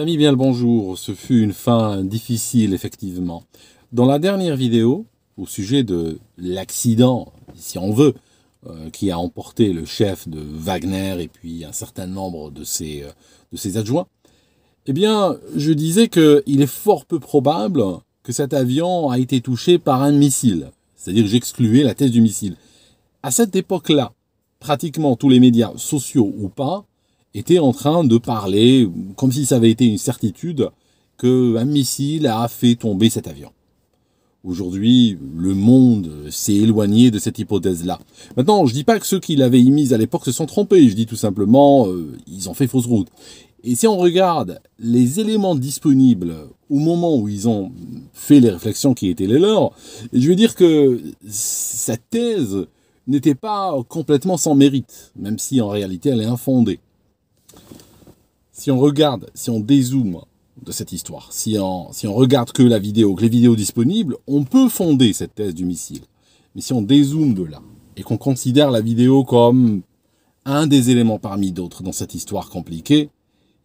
amis, bien le bonjour. Ce fut une fin difficile, effectivement. Dans la dernière vidéo, au sujet de l'accident, si on veut, euh, qui a emporté le chef de Wagner et puis un certain nombre de ses, euh, adjoints, eh bien, je disais qu'il est fort peu probable que cet avion a été touché par un missile. C'est-à-dire que j'excluais la thèse du missile. À cette époque-là, pratiquement tous les médias sociaux ou pas était en train de parler, comme si ça avait été une certitude, qu'un missile a fait tomber cet avion. Aujourd'hui, le monde s'est éloigné de cette hypothèse-là. Maintenant, je dis pas que ceux qui l'avaient émise à l'époque se sont trompés, je dis tout simplement, euh, ils ont fait fausse route. Et si on regarde les éléments disponibles au moment où ils ont fait les réflexions qui étaient les leurs, je veux dire que cette thèse n'était pas complètement sans mérite, même si en réalité elle est infondée. Si on regarde, si on dézoome de cette histoire, si on, si on regarde que la vidéo, que les vidéos disponibles, on peut fonder cette thèse du missile. Mais si on dézoome de là et qu'on considère la vidéo comme un des éléments parmi d'autres dans cette histoire compliquée,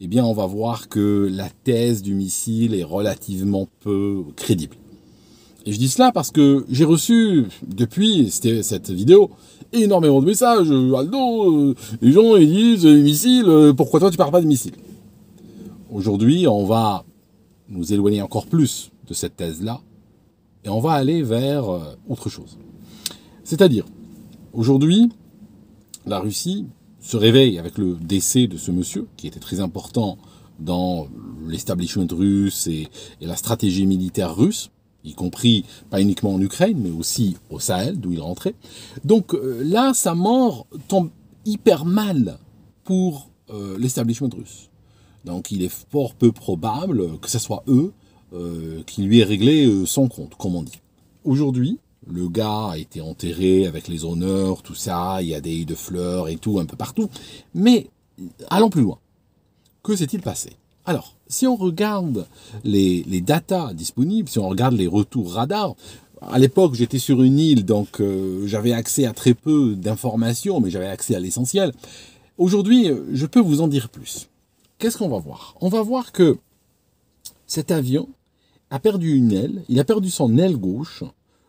eh bien on va voir que la thèse du missile est relativement peu crédible. Et je dis cela parce que j'ai reçu, depuis cette vidéo, énormément de messages. Euh, Aldo, euh, les gens, ils disent, euh, missiles, pourquoi toi tu parles pas de missiles ?» Aujourd'hui, on va nous éloigner encore plus de cette thèse-là et on va aller vers autre chose. C'est-à-dire, aujourd'hui, la Russie se réveille avec le décès de ce monsieur, qui était très important dans l'establishment russe et la stratégie militaire russe y compris pas uniquement en Ukraine, mais aussi au Sahel, d'où il rentrait. Donc euh, là, sa mort tombe hyper mal pour euh, l'établissement russe. Donc il est fort peu probable que ce soit eux euh, qui lui aient réglé son compte, comme on dit. Aujourd'hui, le gars a été enterré avec les honneurs, tout ça, il y a des haies de fleurs et tout un peu partout. Mais allons plus loin. Que s'est-il passé alors, si on regarde les, les datas disponibles, si on regarde les retours radars, à l'époque, j'étais sur une île, donc euh, j'avais accès à très peu d'informations, mais j'avais accès à l'essentiel. Aujourd'hui, euh, je peux vous en dire plus. Qu'est-ce qu'on va voir On va voir que cet avion a perdu une aile, il a perdu son aile gauche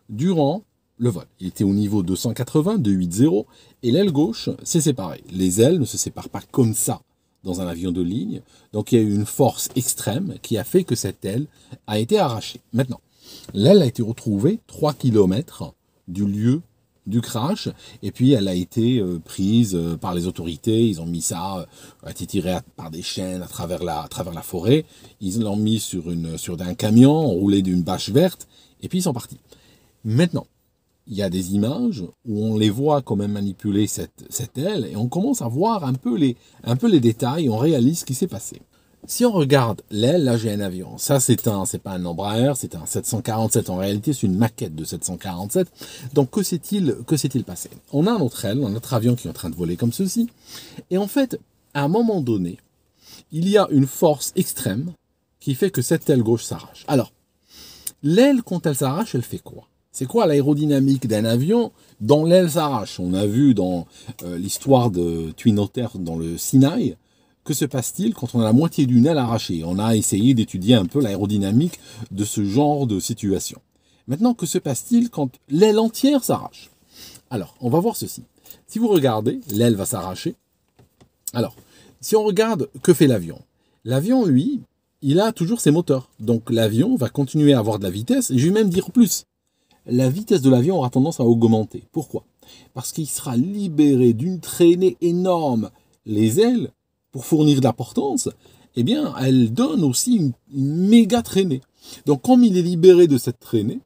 durant le vol. Il était au niveau 280, 280, et l'aile gauche s'est séparée. Les ailes ne se séparent pas comme ça dans un avion de ligne. Donc il y a eu une force extrême qui a fait que cette aile a été arrachée. Maintenant, l'aile a été retrouvée 3 km du lieu du crash, et puis elle a été euh, prise euh, par les autorités, ils ont mis ça, euh, a été tirée par des chaînes à travers la, travers la forêt, ils l'ont mis sur, une, sur un camion, roulé d'une bâche verte, et puis ils sont partis. Maintenant, il y a des images où on les voit quand même manipuler cette, aile et on commence à voir un peu les, un peu les détails, on réalise ce qui s'est passé. Si on regarde l'aile, là j'ai un avion. Ça c'est un, c'est pas un Embraer, c'est un 747. En réalité, c'est une maquette de 747. Donc que s'est-il, que s'est-il passé On a notre aile, on a notre avion qui est en train de voler comme ceci. Et en fait, à un moment donné, il y a une force extrême qui fait que cette aile gauche s'arrache. Alors, l'aile quand elle s'arrache, elle fait quoi c'est quoi l'aérodynamique d'un avion dont l'aile s'arrache On a vu dans euh, l'histoire de Twin Otter dans le Sinaï, que se passe-t-il quand on a la moitié d'une aile arrachée On a essayé d'étudier un peu l'aérodynamique de ce genre de situation. Maintenant, que se passe-t-il quand l'aile entière s'arrache Alors, on va voir ceci. Si vous regardez, l'aile va s'arracher. Alors, si on regarde, que fait l'avion L'avion, lui, il a toujours ses moteurs. Donc l'avion va continuer à avoir de la vitesse, et je vais même dire plus la vitesse de l'avion aura tendance à augmenter. Pourquoi Parce qu'il sera libéré d'une traînée énorme. Les ailes, pour fournir de la portance, eh bien, elles donnent aussi une, méga traînée. Donc, comme il est libéré de cette traînée,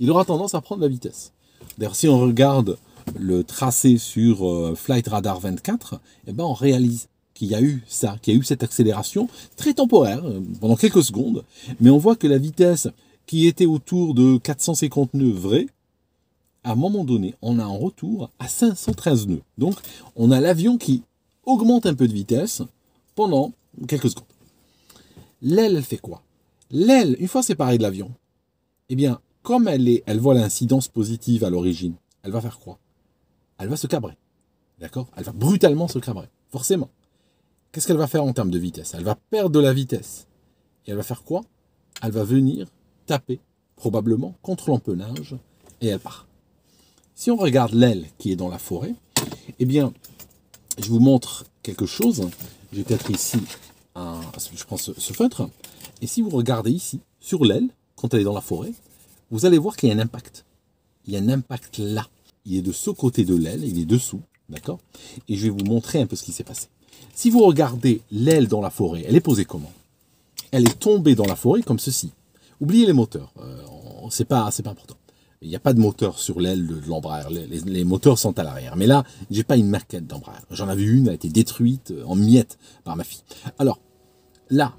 il aura tendance à prendre la vitesse. D'ailleurs, si on regarde le tracé sur euh, Flight Radar 24, eh ben, on réalise qu'il y a eu ça, qu'il y a eu cette accélération très temporaire, euh, pendant quelques secondes, mais on voit que la vitesse qui était autour de 450 nœuds vrais, à un moment donné, on a un retour à 513 nœuds. Donc, on a l'avion qui augmente un peu de vitesse pendant quelques secondes. L'aile, elle fait quoi L'aile, une fois séparée de l'avion, eh bien, comme elle, est, elle voit l'incidence positive à l'origine, elle va faire quoi Elle va se cabrer. D'accord Elle va brutalement se cabrer, forcément. Qu'est-ce qu'elle va faire en termes de vitesse Elle va perdre de la vitesse. Et elle va faire quoi Elle va venir taper probablement contre l'empennage et elle part. Si on regarde l'aile qui est dans la forêt, eh bien, je vous montre quelque chose. J'ai peut-être ici un, je prends ce, ce, feutre. Et si vous regardez ici, sur l'aile, quand elle est dans la forêt, vous allez voir qu'il y a un impact. Il y a un impact là. Il est de ce côté de l'aile, il est dessous, d'accord Et je vais vous montrer un peu ce qui s'est passé. Si vous regardez l'aile dans la forêt, elle est posée comment Elle est tombée dans la forêt comme ceci. Oubliez les moteurs, euh, c'est pas, pas important. Il n'y a pas de moteur sur l'aile de l'Embraer. Les, moteurs sont à l'arrière. Mais là, j'ai pas une maquette d'Embraer. J'en avais une, elle a été détruite euh, en miettes par ma fille. Alors, là,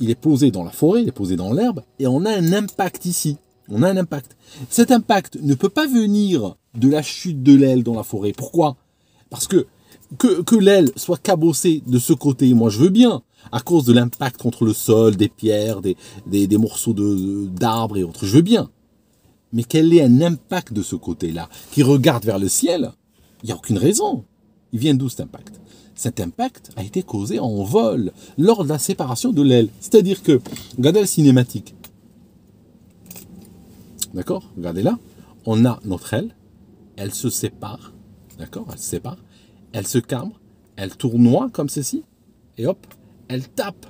il est posé dans la forêt, il est posé dans l'herbe, et on a un impact ici. On a un impact. Cet impact ne peut pas venir de la chute de l'aile dans la forêt. Pourquoi Parce que que, que l'aile soit cabossée de ce côté, moi je veux bien, à cause de l'impact contre le sol, des pierres, des, morceaux d'arbres de, et autres. Je veux bien. Mais quel est un impact de ce côté-là qui regarde vers le ciel Il n'y a aucune raison. Il vient d'où cet impact Cet impact a été causé en vol lors de la séparation de l'aile. C'est-à-dire que, regardez la cinématique. D'accord Regardez là. On a notre aile. Elle se sépare. D'accord Elle se sépare. Elle se cambre. Elle tournoie comme ceci. Et hop, elle tape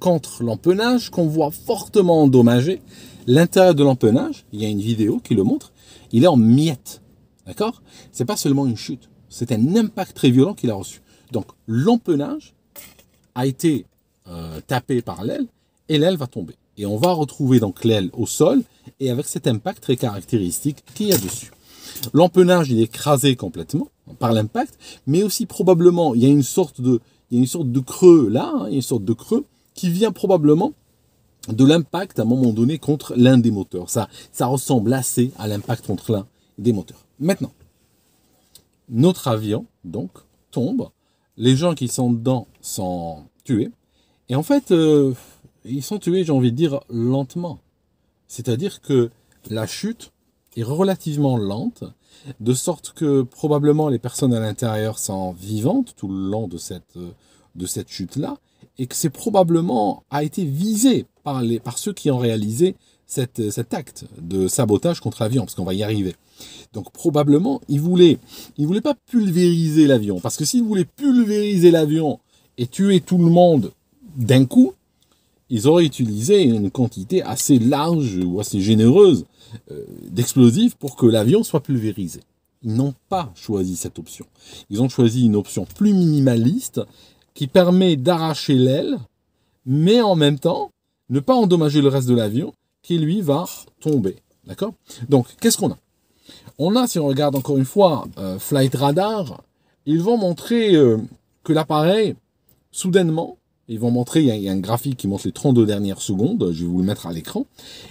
contre l'empennage qu'on voit fortement endommagé. L'intérieur de l'empennage, il y a une vidéo qui le montre, il est en miettes. D'accord C'est pas seulement une chute, c'est un impact très violent qu'il a reçu. Donc l'empennage a été euh, tapé par l'aile et l'aile va tomber. Et on va retrouver donc l'aile au sol et avec cet impact très caractéristique qu'il y a dessus. L'empennage, il est écrasé complètement par l'impact, mais aussi probablement il y a une sorte de il y a une sorte de creux là, hein, une sorte de creux qui vient probablement de l'impact à un moment donné contre l'un des moteurs. Ça, ça ressemble assez à l'impact contre l'un des moteurs. Maintenant, notre avion, donc, tombe. Les gens qui sont dedans sont tués. Et en fait, euh, ils sont tués, j'ai envie de dire, lentement. C'est-à-dire que la chute est relativement lente de sorte que probablement les personnes à l'intérieur sont vivantes tout le long de cette, euh, de cette chute-là, et que c'est probablement a été visé par, par ceux qui ont réalisé euh, cet acte de sabotage contre l'avion, parce qu'on va y arriver. Donc probablement, ils voulaient, ils voulaient pas pulvériser l'avion, parce que s'ils voulaient pulvériser l'avion et tuer tout le monde d'un coup, ils auraient utilisé une quantité assez large ou assez généreuse euh, d'explosifs pour que l'avion soit pulvérisé. Ils n'ont pas choisi cette option. Ils ont choisi une option plus minimaliste qui permet d'arracher l'aile, mais en même temps ne pas endommager le reste de l'avion qui lui va tomber. D'accord Donc qu'est-ce qu'on a On a, si on regarde encore une fois euh, Flight Radar, ils vont montrer euh, que l'appareil, soudainement, ils vont montrer, il y, a, un graphique qui montre les 32 dernières secondes, je vais vous le mettre à l'écran,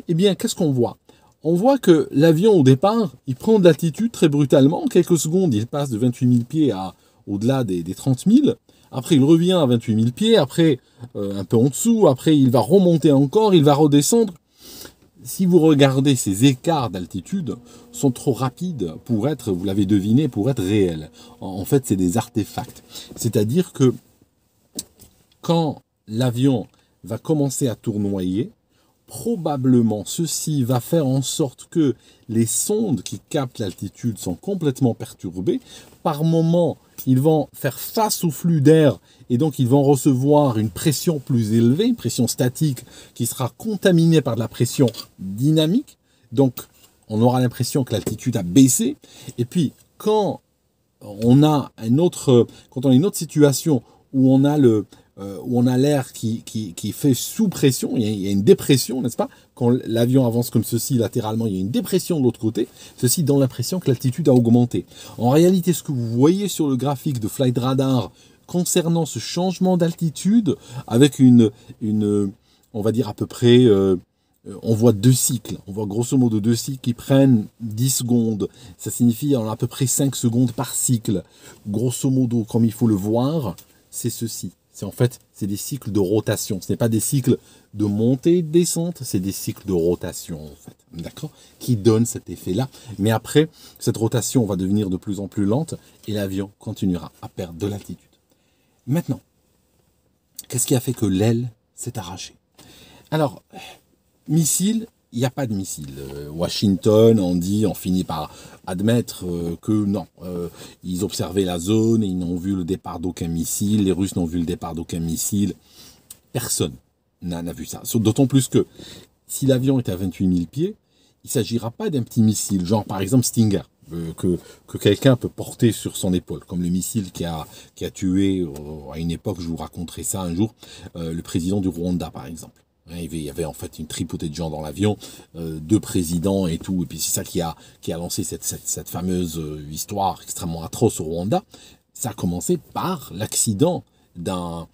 eh bien, qu'est-ce qu'on voit On voit que l'avion, au départ, il prend de l'altitude très brutalement, quelques secondes, il passe de 28 000 pieds à au-delà des, des 30 000, après il revient à 28 000 pieds, après euh, un peu en dessous, après il va remonter encore, il va redescendre. Si vous regardez ces écarts d'altitude, sont trop rapides pour être, vous l'avez deviné, pour être réels. en fait, c'est des artefacts. C'est-à-dire que quand l'avion va commencer à tournoyer, probablement ceci va faire en sorte que les sondes qui captent l'altitude sont complètement perturbées. Par moment, ils vont faire face au flux d'air et donc ils vont recevoir une pression plus élevée, une pression statique qui sera contaminée par de la pression dynamique. Donc on aura l'impression que l'altitude a baissé. Et puis quand on a autre, quand on a une autre situation où on a le, euh, où on a l'air qui, qui, qui, fait sous pression, il y a, une dépression, n'est-ce pas Quand l'avion avance comme ceci latéralement, il y a une dépression de l'autre côté, ceci donne l'impression que l'altitude a augmenté. En réalité, ce que vous voyez sur le graphique de Flight Radar concernant ce changement d'altitude, avec une, une, on va dire à peu près... Euh, euh, on voit deux cycles, on voit grosso modo deux cycles qui prennent 10 secondes, ça signifie à peu près 5 secondes par cycle. Grosso modo, comme il faut le voir, c'est ceci. C'est en fait, c'est des cycles de rotation. Ce n'est pas des cycles de montée et de descente, c'est des cycles de rotation, en fait. D'accord Qui donnent cet effet-là. Mais après, cette rotation va devenir de plus en plus lente et l'avion continuera à perdre de l'altitude. Maintenant, qu'est-ce qui a fait que l'aile s'est arrachée Alors, missile il n'y a pas de missiles. Euh, Washington, on dit, on finit par admettre euh, que non, euh, ils observaient la zone, et ils n'ont vu le départ d'aucun missile, les Russes n'ont vu le départ d'aucun missile. Personne n'a vu ça. D'autant plus que si l'avion est à 28 000 pieds, il ne s'agira pas d'un petit missile, genre par exemple Stinger, que, quelqu'un peut porter sur son épaule, comme le missile qui a, qui a tué, à une époque, je vous raconterai ça un jour, le président du Rwanda par exemple. Il y avait en fait une tripotée de gens dans l'avion, euh, deux présidents et tout. Et puis c'est ça qui a, lancé cette, fameuse euh, histoire extrêmement atroce au Rwanda. Ça a commencé par l'accident d'un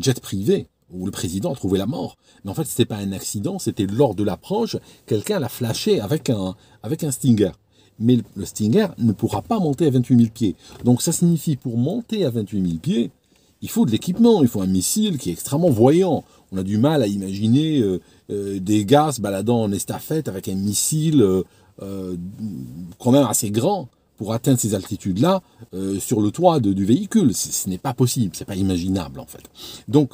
jet privé où le président a trouvé la mort. Mais en fait, ce n'était pas un accident, c'était lors de l'approche, quelqu'un l'a flashé avec un, avec un Stinger. Mais le Stinger ne pourra pas monter à 28 000 pieds. Donc ça signifie pour monter à 28 000 pieds, il faut de l'équipement, il faut un missile qui est extrêmement voyant on a du mal à imaginer euh, euh, des gars se baladant en estafette avec un missile euh, quand même assez grand pour atteindre ces altitudes-là sur le toit du véhicule. Ce n'est pas possible, c'est pas imaginable en fait. Donc,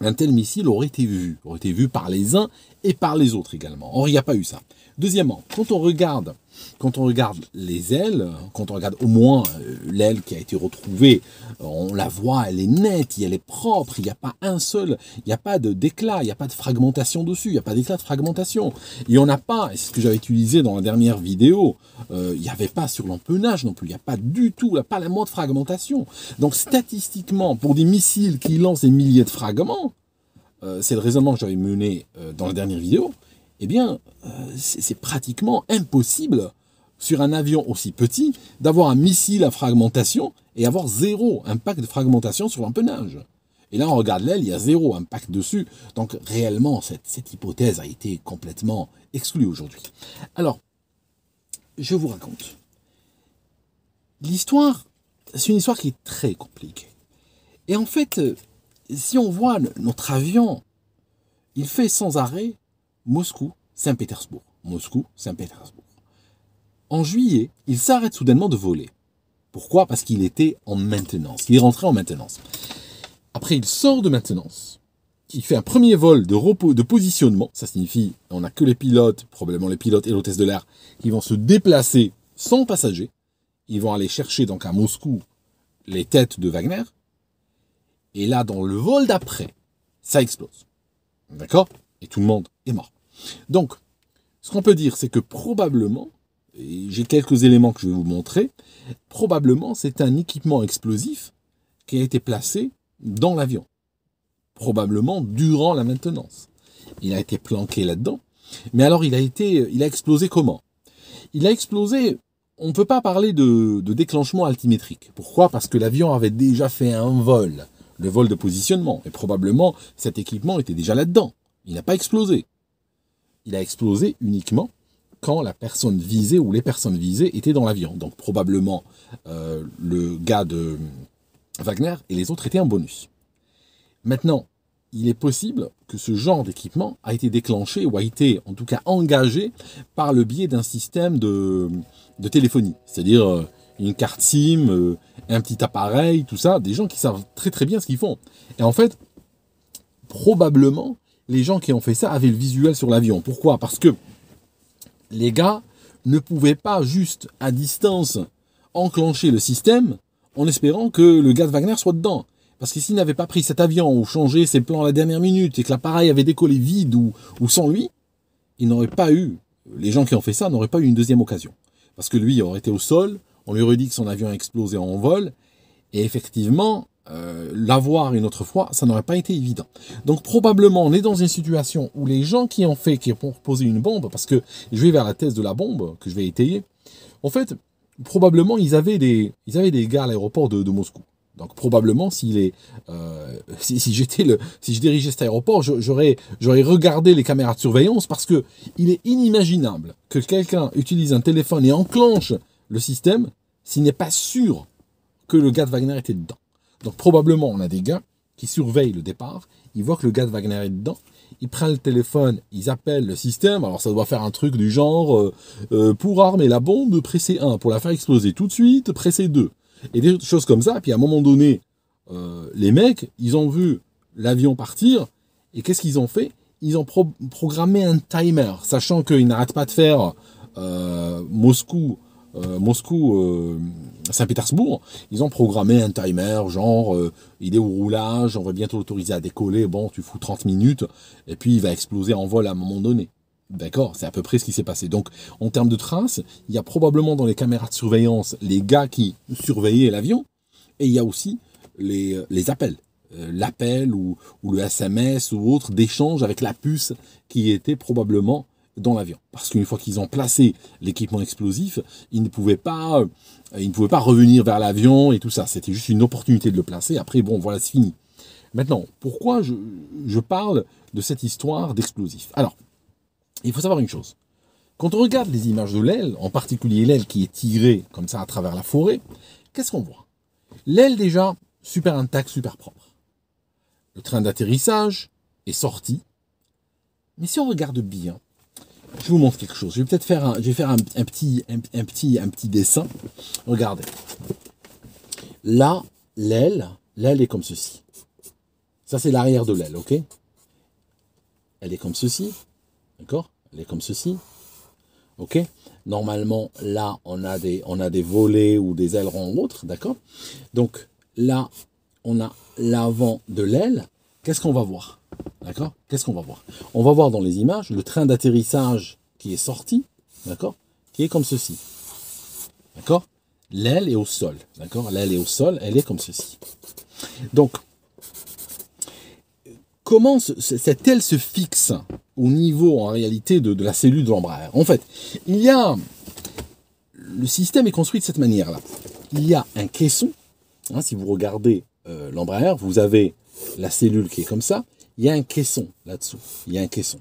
un tel missile aurait été vu, aurait été vu par les uns et par les autres également. Or, il n'y a pas eu ça. Deuxièmement, quand on regarde quand on regarde les ailes, quand on regarde au moins euh, l'aile qui a été retrouvée, on la voit, elle est nette, elle est propre, il n'y a pas un seul, il n'y a pas de d'éclat, il n'y a pas de fragmentation dessus, il n'y a pas d'éclat de fragmentation. Il n'y en a pas, c'est ce que j'avais utilisé dans la dernière vidéo, euh, il n'y avait pas sur l'empennage non plus, il n'y a pas du tout, il n'y a pas la moindre fragmentation. Donc statistiquement, pour des missiles qui lancent des milliers de fragments, euh, c'est le raisonnement que j'avais mené dans la dernière vidéo, eh bien, euh, c'est pratiquement impossible sur un avion aussi petit d'avoir un missile à fragmentation et avoir zéro impact de fragmentation sur un Et là, on regarde l'aile, il y a zéro impact dessus. Donc réellement, cette hypothèse a été complètement exclue aujourd'hui. Alors, je vous raconte. L'histoire, c'est une histoire qui est très compliquée. Et en fait, euh, si on voit notre avion, il fait sans arrêt Moscou, Saint-Pétersbourg. Moscou, Saint-Pétersbourg. En juillet, il s'arrête soudainement de voler. Pourquoi Parce qu'il était en maintenance. Il est rentré en maintenance. Après, il sort de maintenance. Il fait un premier vol de repos, de positionnement. Ça signifie, on n'a que les pilotes, probablement les pilotes et l'hôtesse de l'air, qui vont se déplacer sans passagers. Ils vont aller chercher donc à Moscou les têtes de Wagner. Et là, dans le vol d'après, ça explose. D'accord Et tout le monde est mort. Donc, ce qu'on peut dire, c'est que probablement, et j'ai quelques éléments que je vais vous montrer, probablement c'est un équipement explosif qui a été placé dans l'avion, probablement durant la maintenance. Il a été planqué là-dedans, mais alors il a été, il a explosé comment Il a explosé. On ne peut pas parler de, de déclenchement altimétrique. Pourquoi Parce que l'avion avait déjà fait un vol, le vol de positionnement, et probablement cet équipement était déjà là-dedans. Il n'a pas explosé il a explosé uniquement quand la personne visée ou les personnes visées étaient dans l'avion. Donc probablement euh, le gars de euh, Wagner et les autres étaient en bonus. Maintenant, il est possible que ce genre d'équipement a été déclenché ou a été en tout cas engagé par le biais d'un système de, de téléphonie, c'est-à-dire euh, une carte SIM, un petit appareil, tout ça, des gens qui savent très très bien ce qu'ils font. Et en fait, probablement les gens qui ont fait ça avaient le visuel sur l'avion. Pourquoi Parce que les gars ne pouvaient pas juste à distance enclencher le système en espérant que le gars de Wagner soit dedans. Parce que s'il n'avait pas pris cet avion ou changé ses plans à la dernière minute et que l'appareil avait décollé vide ou, ou sans lui, il n'aurait pas eu, les gens qui ont fait ça n'auraient pas eu une deuxième occasion. Parce que lui aurait été au sol, on lui aurait dit que son avion a explosé en vol, et effectivement, euh, l'avoir une autre fois, ça n'aurait pas été évident. Donc probablement, on est dans une situation où les gens qui ont fait, qui ont posé une bombe, parce que je vais vers la thèse de la bombe, que je vais étayer, en fait, probablement, ils avaient des, ils avaient des gars à l'aéroport de, Moscou. Donc probablement, euh, si, j'étais le, si je dirigeais cet aéroport, j'aurais, j'aurais regardé les caméras de surveillance parce que il est inimaginable que quelqu'un utilise un téléphone et enclenche le système s'il n'est pas sûr que le gars de Wagner était dedans. Donc probablement, on a des gars qui surveillent le départ, ils voient que le gars de Wagner est dedans, ils prennent le téléphone, ils appellent le système, alors ça doit faire un truc du genre euh, euh, pour armer la bombe, presser 1, pour la faire exploser tout de suite, presser 2. Et des choses comme ça, puis à un moment donné, euh, les mecs, ils ont vu l'avion partir, et qu'est-ce qu'ils ont fait Ils ont programmé un timer, sachant qu'ils n'arrêtent pas de faire Moscou, Moscou, Saint-Pétersbourg, ils ont programmé un timer, genre, euh, il est au roulage, on va bientôt l'autoriser à décoller, bon, tu fous 30 minutes, et puis il va exploser en vol à un moment donné. D'accord, c'est à peu près ce qui s'est passé. Donc, en termes de traces, il y a probablement dans les caméras de surveillance les gars qui surveillaient l'avion, et il y a aussi les, euh, appels. Euh, l'appel ou, ou, le SMS ou autre d'échange avec la puce qui était probablement dans l'avion. Parce qu'une fois qu'ils ont placé l'équipement explosif, ils ne pouvaient pas, euh, ils ne pouvaient pas revenir vers l'avion et tout ça. C'était juste une opportunité de le placer. Après, bon, voilà, c'est fini. Maintenant, pourquoi je, je parle de cette histoire d'explosif Alors, il faut savoir une chose. Quand on regarde les images de l'aile, en particulier l'aile qui est tirée comme ça à travers la forêt, qu'est-ce qu'on voit L'aile déjà super intacte, super propre. Le train d'atterrissage est sorti. Mais si on regarde bien, je vous montre quelque chose. Je vais peut-être faire, un, vais faire un, petit, un, petit, un petit dessin. Regardez. Là, l'aile, l'aile est comme ceci. Ça, c'est l'arrière de l'aile, ok Elle est comme ceci. D'accord Elle est comme ceci. Ok Normalement, là, on a, des, on a des volets ou des ailerons ou autre, d'accord Donc, là, on a l'avant de l'aile. Qu'est-ce qu'on va voir D'accord Qu'est-ce qu'on va voir On va voir dans les images le train d'atterrissage qui est sorti, d'accord Qui est comme ceci. D'accord L'aile est au sol, d'accord L'aile est au sol, elle est comme ceci. Donc, comment cette aile se fixe au niveau, en réalité, de, la cellule de l'embrayeur En fait, il y a... Le système est construit de cette manière-là. Il y a un caisson. Hein, si vous regardez euh, vous avez la cellule qui est comme ça, il y a un caisson là-dessous. Il y a un caisson.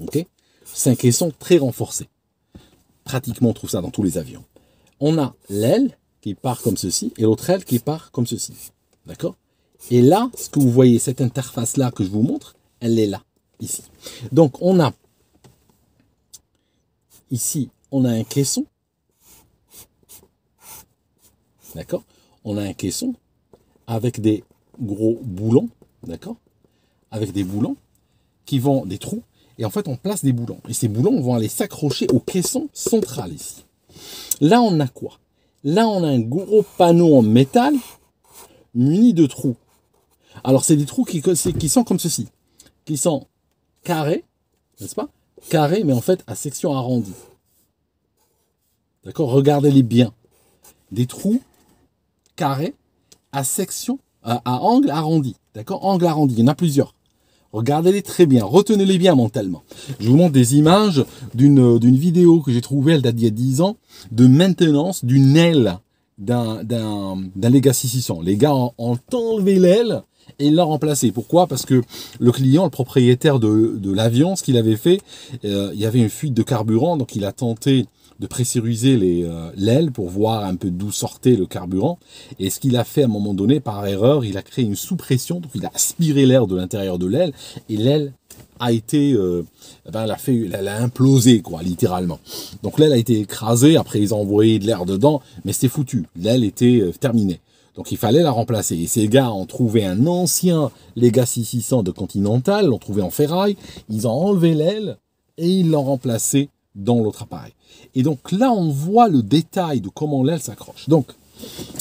Ok C'est un caisson très renforcé. Pratiquement, on trouve ça dans tous les avions. On a l'aile qui part comme ceci et l'autre aile qui part comme ceci. D'accord Et là, ce que vous voyez, cette interface-là que je vous montre, elle est là, ici. Donc, on a ici, on a un caisson. D'accord On a un caisson avec des gros boulons d'accord Avec des boulons qui vont, des trous, et en fait on place des boulons. Et ces boulons vont aller s'accrocher au caisson central ici. Là on a quoi Là on a un gros panneau en métal muni de trous. Alors c'est des trous qui, sont comme ceci, qui sont carrés, n'est-ce pas Carrés mais en fait à section arrondie. D'accord Regardez-les bien. Des trous carrés à section, à angle arrondi. D'accord arrondi, il y en a plusieurs. Regardez-les très bien, retenez-les bien mentalement. Je vous montre des images d'une euh, vidéo que j'ai trouvée, elle date d'il y a 10 ans, de maintenance d'une aile d'un Legacy 600. Les gars ont, enlevé l'aile et l'ont remplacée, Pourquoi Parce que le client, le propriétaire de, de l'avion, ce qu'il avait fait, euh, il y avait une fuite de carburant, donc il a tenté de pressuriser euh, l'aile pour voir un peu d'où sortait le carburant. Et ce qu'il a fait à un moment donné, par erreur, il a créé une sous-pression, donc il a aspiré l'air de l'intérieur de l'aile, et l'aile a été, euh, eh ben, elle a fait, implosé quoi, littéralement. Donc l'aile a été écrasée. Après ils ont envoyé de l'air dedans, mais c'était foutu. L'aile était euh, terminée. Donc il fallait la remplacer. Et ces gars ont trouvé un ancien Legacy 600 de Continental, l'ont trouvé en ferraille. Ils ont enlevé l'aile et ils l'ont remplacé dans l'autre appareil. Et donc là, on voit le détail de comment l'aile s'accroche. Donc,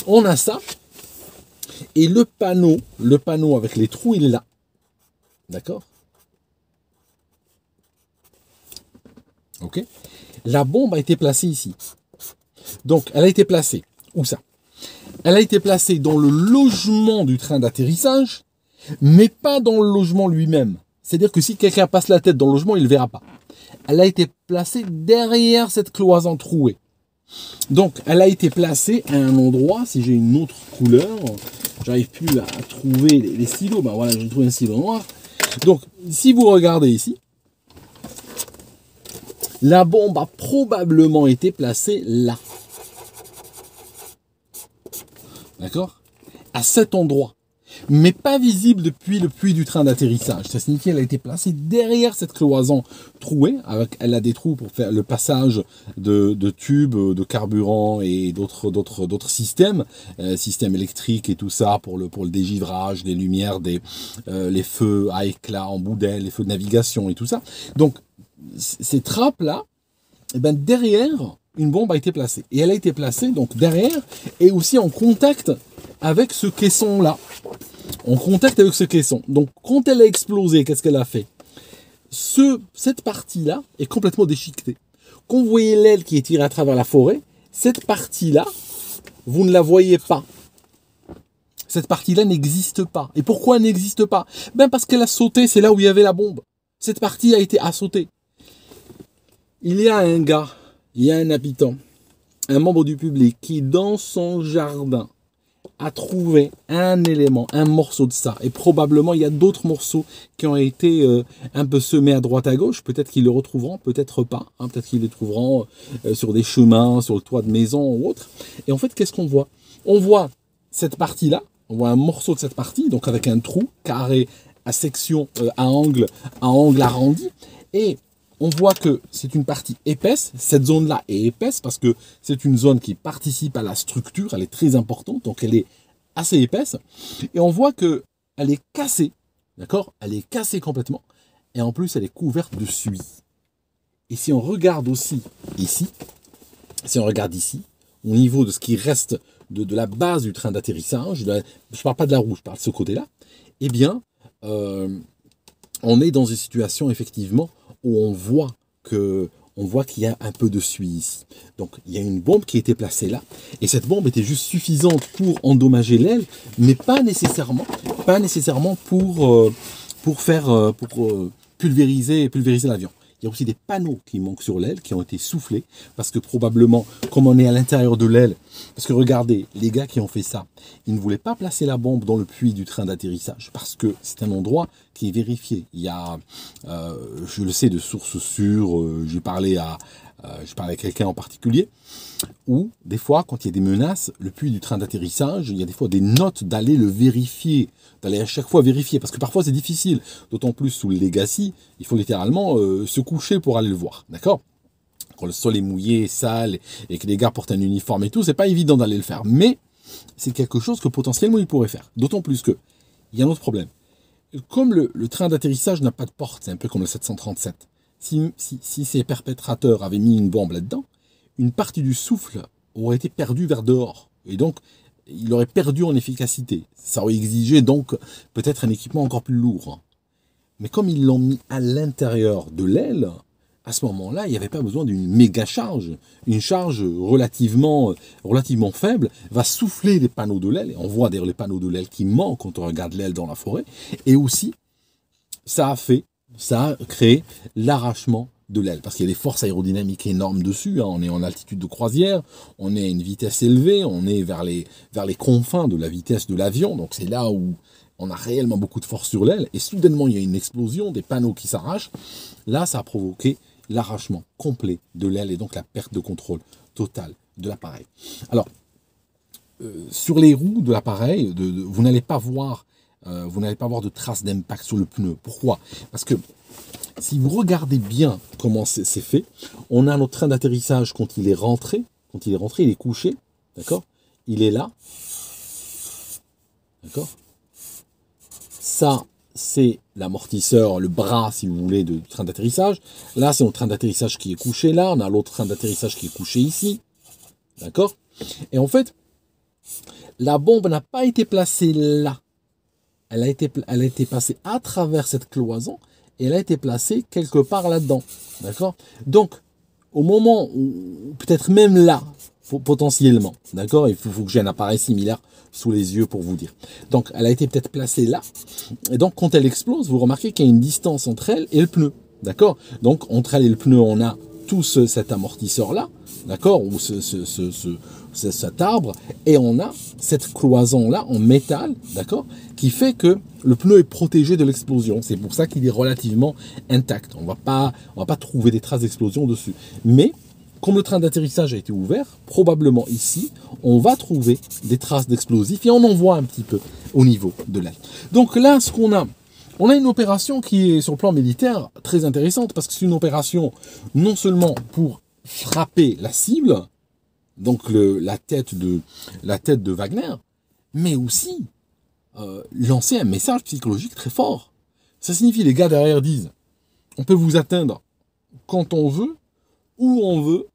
on a ça. Et le panneau, le panneau avec les trous, il est là. D'accord OK La bombe a été placée ici. Donc, elle a été placée. Où ça Elle a été placée dans le logement du train d'atterrissage, mais pas dans le logement lui-même. C'est-à-dire que si quelqu'un passe la tête dans le logement, il ne verra pas elle a été placée derrière cette cloison trouée. Donc, elle a été placée à un endroit, si j'ai une autre couleur, j'arrive plus à trouver les, silos, ben voilà, j'ai trouvé un silo noir. Donc, si vous regardez ici, la bombe a probablement été placée là. D'accord À cet endroit mais pas visible depuis le puits du train d'atterrissage. Ça signifie qu'elle a été placée derrière cette cloison trouée, avec, elle a des trous pour faire le passage de, de tubes, de carburant et d'autres, d'autres, d'autres systèmes, système euh, systèmes électriques et tout ça pour le, pour le dégivrage, des lumières, des, euh, les feux à éclat en bout les feux de navigation et tout ça. Donc, ces trappes-là, eh ben derrière, une bombe a été placée. Et elle a été placée donc derrière et aussi en contact avec ce caisson-là en contact avec ce caisson. Donc quand elle a explosé, qu'est-ce qu'elle a fait ce, Cette partie-là est complètement déchiquetée. Quand vous voyez l'aile qui est tirée à travers la forêt, cette partie-là, vous ne la voyez pas. Cette partie-là n'existe pas. Et pourquoi elle n'existe pas Ben parce qu'elle a sauté, c'est là où il y avait la bombe. Cette partie a été assautée. Il y a un gars, il y a un habitant, un membre du public qui, dans son jardin, à trouver un élément, un morceau de ça. Et probablement, il y a d'autres morceaux qui ont été euh, un peu semés à droite à gauche. Peut-être qu'ils le retrouveront, peut-être pas. Hein. Peut-être qu'ils le trouveront euh, sur des chemins, sur le toit de maison ou autre. Et en fait, qu'est-ce qu'on voit On voit cette partie-là, on voit un morceau de cette partie, donc avec un trou carré à section, euh, à angle, à angle arrondi. Et on voit que c'est une partie épaisse. Cette zone-là est épaisse parce que c'est une zone qui participe à la structure. Elle est très importante, donc elle est assez épaisse. Et on voit que elle est cassée, d'accord Elle est cassée complètement. Et en plus, elle est couverte de suie. Et si on regarde aussi ici, si on regarde ici, au niveau de ce qui reste de, la base du train d'atterrissage, je ne parle pas de la roue, je parle de ce côté-là, eh bien, euh, on est dans une situation effectivement où on voit que on voit qu'il y a un peu de suie ici. Donc il y a une bombe qui était placée là, et cette bombe était juste suffisante pour endommager l'aile, mais pas nécessairement, pas nécessairement pour, euh, faire euh, pour euh, pulvériser, pulvériser l'avion. Il y a aussi des panneaux qui manquent sur l'aile, qui ont été soufflés, parce que probablement, comme on est à l'intérieur de l'aile, parce que regardez, les gars qui ont fait ça, ils ne voulaient pas placer la bombe dans le puits du train d'atterrissage parce que c'est un endroit qui est vérifié. Il y a, euh, je le sais de sources sûres, euh, j'ai parlé à, euh, à quelqu'un en particulier, où des fois, quand il y a des menaces, le puits du train d'atterrissage, il y a des fois des notes d'aller le vérifier, d'aller à chaque fois vérifier, parce que parfois c'est difficile, d'autant plus sous le legacy, il faut littéralement se coucher pour aller le voir, d'accord quand le sol est mouillé, sale, et que les gars portent un uniforme et tout, c'est pas évident d'aller le faire. Mais c'est quelque chose que potentiellement ils pourraient faire. D'autant plus que, il y a un autre problème. Comme le, train d'atterrissage n'a pas de porte, c'est un peu comme le 737, si, si, si ces perpétrateurs avaient mis une bombe là-dedans, une partie du souffle aurait été perdue vers dehors. Et donc, il aurait perdu en efficacité. Ça aurait exigé donc peut-être un équipement encore plus lourd. Mais comme ils l'ont mis à l'intérieur de l'aile, à ce moment-là, il n'y avait pas besoin d'une méga charge. Une charge relativement, euh, relativement faible va souffler les panneaux de l'aile. On voit d'ailleurs les panneaux de l'aile qui manquent quand on regarde l'aile dans la forêt. Et aussi, ça a fait, ça a créé l'arrachement de l'aile, parce qu'il y a des forces aérodynamiques énormes dessus, hein. on est en altitude de croisière, on est à une vitesse élevée, on est vers les, vers les confins de la vitesse de l'avion, donc c'est là où on a réellement beaucoup de force sur l'aile, et soudainement il y a une explosion, des panneaux qui s'arrachent, là ça a provoqué l'arrachement complet de l'aile et donc la perte de contrôle totale de l'appareil. Alors, euh, sur les roues de l'appareil, vous n'allez pas voir, euh, vous n'allez pas voir de traces d'impact sur le pneu. Pourquoi Parce que si vous regardez bien comment c'est fait, on a notre train d'atterrissage quand il est rentré, quand il est rentré, il est couché, d'accord Il est là, d'accord Ça, c'est l'amortisseur, le bras, si vous voulez, du train d'atterrissage. Là, c'est mon train d'atterrissage qui est couché là. On a l'autre train d'atterrissage qui est couché ici. D'accord Et en fait, la bombe n'a pas été placée là. Elle a été, elle a été passée à travers cette cloison et elle a été placée quelque part là-dedans. D'accord Donc, au moment où, peut-être même là, potentiellement, d'accord Il faut, faut que j'ai un appareil similaire sous les yeux pour vous dire. Donc elle a été peut-être placée là. Et donc quand elle explose, vous remarquez qu'il y a une distance entre elle et le pneu. D'accord Donc entre elle et le pneu, on a tout cet amortisseur-là, d'accord Ou ce, cet arbre. Et on a cette cloison-là en métal, d'accord Qui fait que le pneu est protégé de l'explosion. C'est pour ça qu'il est relativement intact. On ne va pas trouver des traces d'explosion dessus. Mais comme le train d'atterrissage a été ouvert, probablement ici, on va trouver des traces d'explosifs et on en voit un petit peu au niveau de l'aile. Donc là, ce qu'on a, on a une opération qui est sur le plan militaire très intéressante parce que c'est une opération non seulement pour frapper la cible, donc la, tête de, la tête de Wagner, mais aussi euh, lancer un message psychologique très fort. Ça signifie les gars derrière disent on peut vous atteindre quand on veut, où on veut,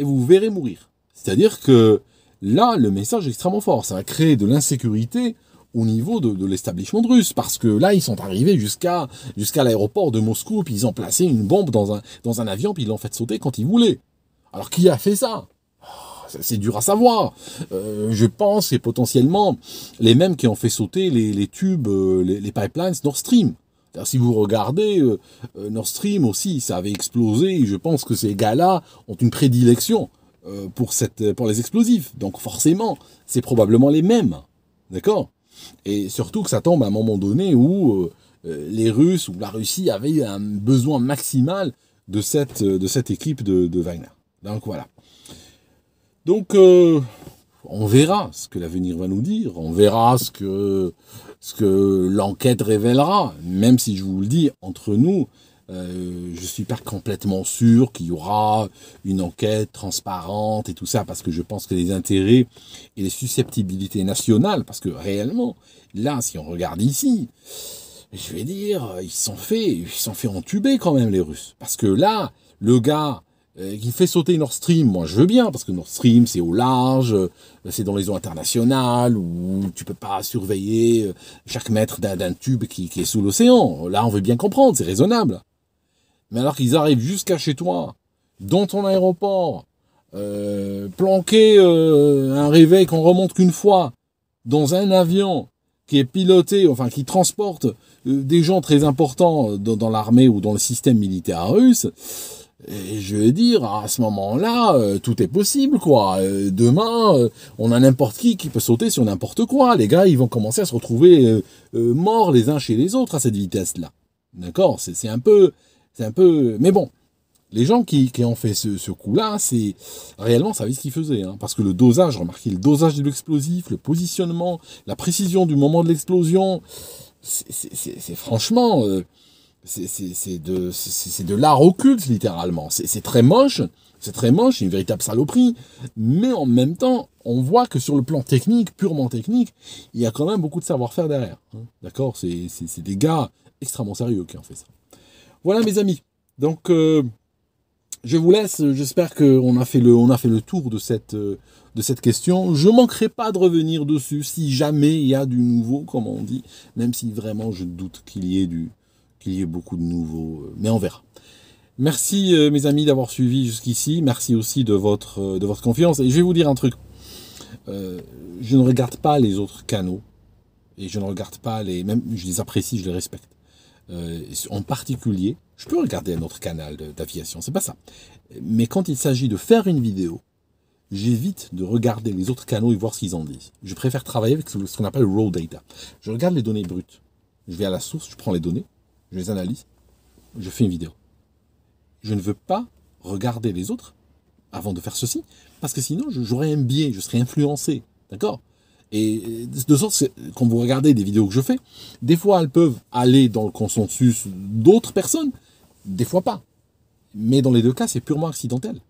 et vous verrez mourir. C'est-à-dire que là, le message est extrêmement fort. Ça a créé de l'insécurité au niveau de, de russe, parce que là, ils sont arrivés jusqu'à l'aéroport de Moscou, puis ils ont placé une bombe dans un, dans un avion, puis ils l'ont fait sauter quand ils voulaient. Alors qui a fait ça c'est dur à savoir. Euh, je pense que potentiellement les mêmes qui ont fait sauter les, tubes, euh, les pipelines Nord Stream. Si vous regardez euh, euh, Nord Stream aussi, ça avait explosé. Je pense que ces gars-là ont une prédilection euh, pour, cette, pour les explosifs. Donc forcément, c'est probablement les mêmes. D'accord Et surtout que ça tombe à un moment donné où les Russes ou la Russie avaient un besoin maximal de cette, de cette équipe de Wagner. Donc voilà. Donc on verra ce que l'avenir va nous dire, on verra ce que ce que l'enquête révélera, même si je vous le dis, entre nous, je euh, je suis pas complètement sûr qu'il y aura une enquête transparente et tout ça, parce que je pense que les intérêts et les susceptibilités nationales, parce que réellement, là, si on regarde ici, je vais dire, ils sont fait, ils sont fait entuber quand même les Russes, parce que là, le gars euh, qui fait sauter Nord Stream, moi je veux bien, parce que Nord Stream c'est au large, euh, c'est dans les eaux internationales, où tu peux pas surveiller euh, chaque mètre d'un tube qui, est sous l'océan. Là on veut bien comprendre, c'est raisonnable. Mais alors qu'ils arrivent jusqu'à chez toi, dans ton aéroport, planquer un réveil qu'on remonte qu'une fois, dans un avion qui est piloté, enfin qui transporte des gens très importants dans l'armée ou dans le système militaire russe, et je veux dire, à ce moment-là, euh, tout est possible, quoi. Euh, demain, euh, on a n'importe qui qui peut sauter sur n'importe quoi. Les gars, ils vont commencer à se retrouver morts les uns chez les autres à cette vitesse-là. D'accord C'est un peu... C'est un peu... Mais bon, les gens qui, ont fait ce, coup-là, c'est... Réellement, ça ce qu'ils faisaient. Hein. parce que le dosage, remarquez, le dosage de l'explosif, le positionnement, la précision du moment de l'explosion, c'est franchement... C'est de, de l'art occulte, littéralement. C'est très moche, c'est très moche, une véritable saloperie. Mais en même temps, on voit que sur le plan technique, purement technique, il y a quand même beaucoup de savoir-faire derrière. Hein. D'accord C'est des gars extrêmement sérieux qui ont fait ça. Voilà, mes amis. Donc, euh, je vous laisse. J'espère qu'on a, fait le, a fait le tour de cette, euh, de cette question. Je ne manquerai pas de revenir dessus si jamais il y a du nouveau, comme on dit, même si vraiment je doute qu'il y ait du, qu'il y ait beaucoup de nouveaux, euh, mais on verra. Merci euh, mes amis d'avoir suivi jusqu'ici, merci aussi de votre, euh, de votre confiance. Et je vais vous dire un truc, je ne regarde pas les autres canaux, et je ne regarde pas les... Même je les apprécie, je les respecte. en particulier, je peux regarder un autre canal d'aviation, c'est pas ça. Mais quand il s'agit de faire une vidéo, j'évite de regarder les autres canaux et voir ce qu'ils en disent. Je préfère travailler avec ce qu'on appelle raw data. Je regarde les données brutes. Je vais à la source, je prends les données, je les analyse, je fais une vidéo. Je ne veux pas regarder les autres avant de faire ceci, parce que sinon j'aurais un biais, je serais influencé, d'accord Et de sorte que quand vous regardez des vidéos que je fais, des fois elles peuvent aller dans le consensus d'autres personnes, des fois pas. Mais dans les deux cas, c'est purement accidentel.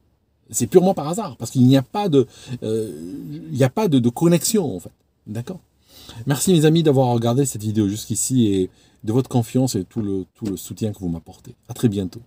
C'est purement par hasard, parce qu'il n'y a pas de, euh, il n'y a pas de connexion en fait, d'accord Merci mes amis d'avoir regardé cette vidéo jusqu'ici et de votre confiance et tout le, tout le soutien que vous m'apportez. À très bientôt.